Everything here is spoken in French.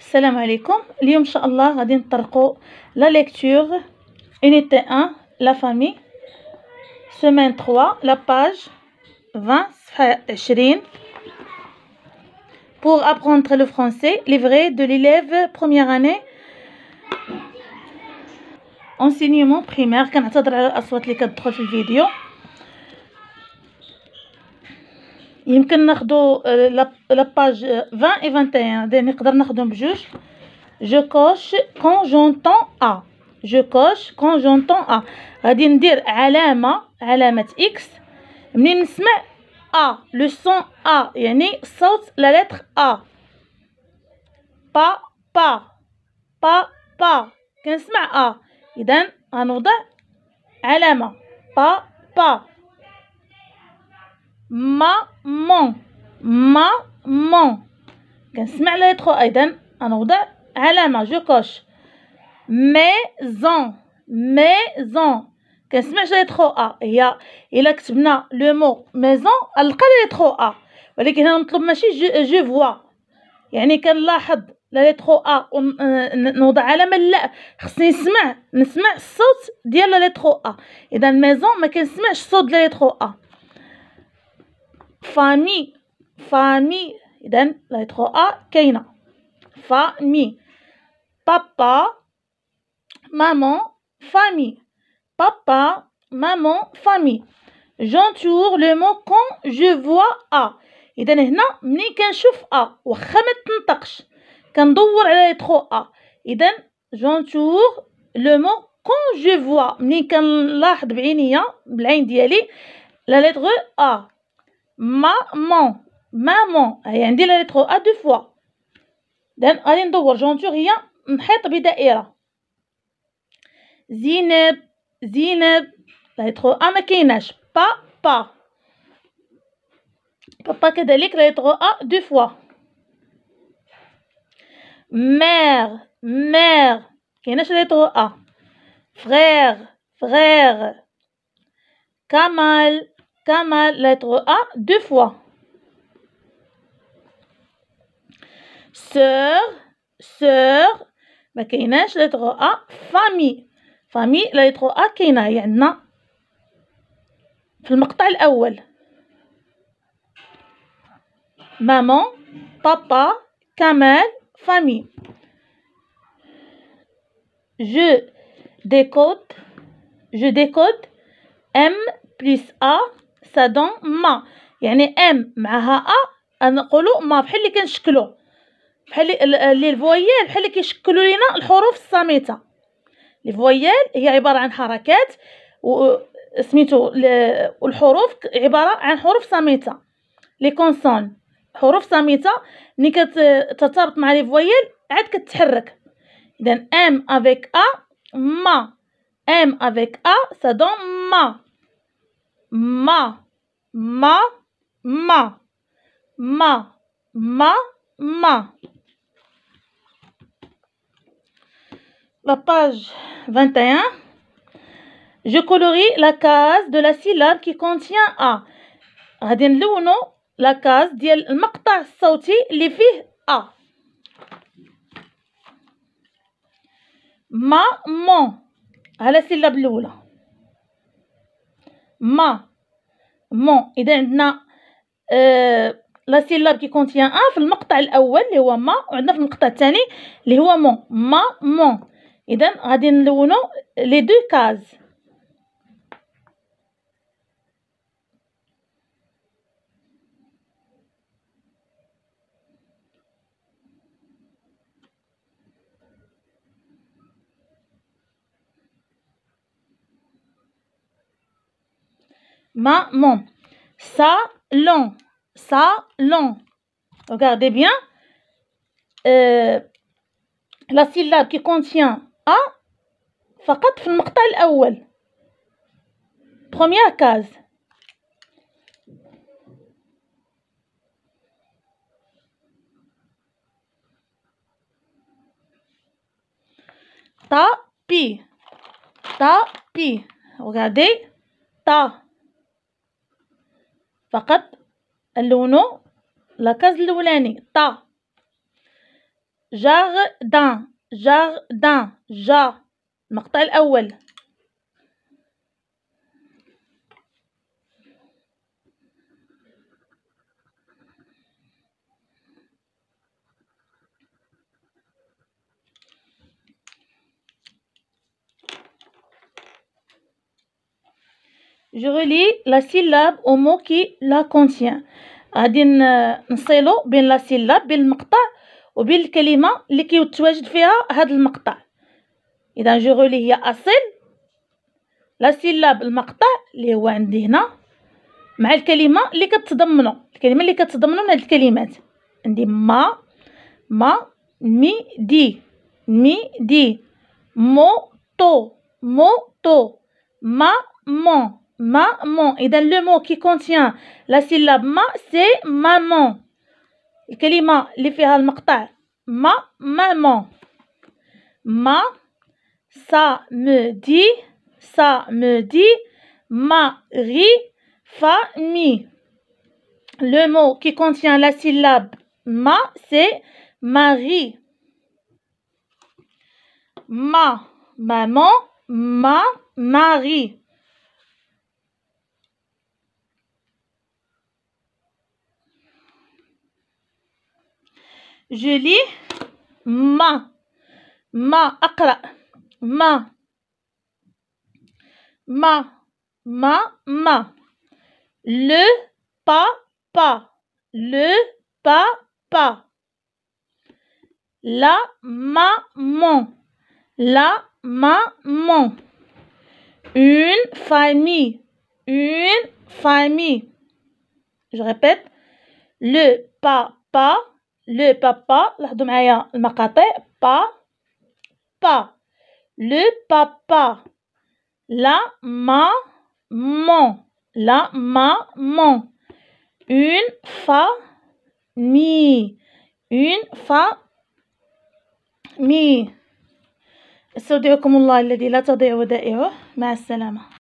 salam alaikum. اليوم ان شاء الله la lecture unité 1 la famille semaine 3 la page 20 20 pour apprendre le français livret de l'élève première année enseignement primaire vidéo Je me la page 20 et 21, je me suis juge. je coche, quand j'entends A. Je coche quand j'entends A. Je me dit, elle X. Je me A, le son A. Je la lettre A. Pas, pas, pas, pas. Qu'est-ce que c'est que c'est مامون مامون كنسمع ليتخو ايضا غنوضع علامه جو كوش ميزون ميزون كنسمعش ليتخو ا هي الا كتبنا لو مو ميزون غنلقى ليتخو ا ولكن هنا نطلب ماشي جو, جو فوا يعني كنلاحظ لا ليتخو ا نوضع علامه لا خصني نسمع نسمع الصوت ديال لا ليتخو ا اذا ميزون ما كنسمعش الصوت ديال ليتخو ا فامي فامي إذا لتر أ كاينة فامي بابا مامو فامي بابا مامو فامي جونتور لو مو كون جو فوا أ إذا هنا ملي كنشوف أ وخا متنطقش كندور على لتر أ إذا جونتور لو مو كون جو فوا ملي كنلاحظ بعينيا بالعين ديالي لا لتر أ maman, maman, Elle y a lettre A deux fois. Then, à l'endroit, j'en suis rien, m'hête Zine, Zineb, La lettre A, pas. papa. Papa, la lettre A, ah, deux fois. Mère, mère, la lettre A. Frère, frère. Kamal, Kamal lettre A, deux fois. Sœur, sœur, ma bah, lettre A, famille. famille, lettre A كاينة dans maman, papa, Kamel, famille. Je décode, je décode M plus A سادون ما يعني ام معها ا نقولوا ما بحال اللي كنشكلو بحال لي الفويال بحال اللي كيشكلوا لينا الحروف الصامته لي فويال هي عباره عن حركات و سميتو الحروف عباره عن حروف صامته لي كونسون حروف صامته ملي كترتبط مع لي فويال عاد كتحرك اذا ام افيك ا ما ام افيك ا سادون ما ma, ma, ma, ma, ma, ma. La page 21. Je colorie la case de la syllabe qui contient A. La case Dial la sauti qui A. Ma, mon. À la syllabe là. ما مون اذا عندنا آه لا سيلاب كي كونتيان ان في المقطع الاول اللي هو ما وعندنا في المقطع الثاني اللي هو مون ما مون اذا غادي نلونو لي دو كاز maman. Salon, salon. Regardez bien. Euh, la syllabe qui contient A, فقط في المقطع Première case. Ta-pi. Ta pi. Regardez. Ta. فقط نلونو لاكاز الاولاني طا جاردان جاردان جا المقطع الاول Je relie la syllabe au mot qui la contient. غادي نصيلو بين لا سيلاب بين المقطع وبين الكلمه اللي كيتواجد فيها هذا المقطع اذا جو غولي هي اصل لا سيلاب المقطع اللي هو عندي هنا مع الكلمه اللي كتضمنو الكلمه اللي كتضمنو من هاد الكلمات عندي ما ما مي دي مي دي مو تو مو تو ما مون maman. Et dans le mot qui contient la syllabe ma, c'est maman. Le kalima, mortal Ma, maman. Ma, ça me dit, ça me dit, mari, famille. Le mot qui contient la syllabe ma, c'est mari. Ma, maman, ma, mari. Je lis ma. Ma. Ma. Ma. Ma. Ma. Le papa. Le papa. La maman. La maman. Une famille. Une famille. Je répète. Le papa le papa, la duma ya makate, pa, pa. Le papa. La maman. La maman. Une fa-mi. Une fa-mi. Saudiroukoumoula, il a dit la tadee a Ma salama.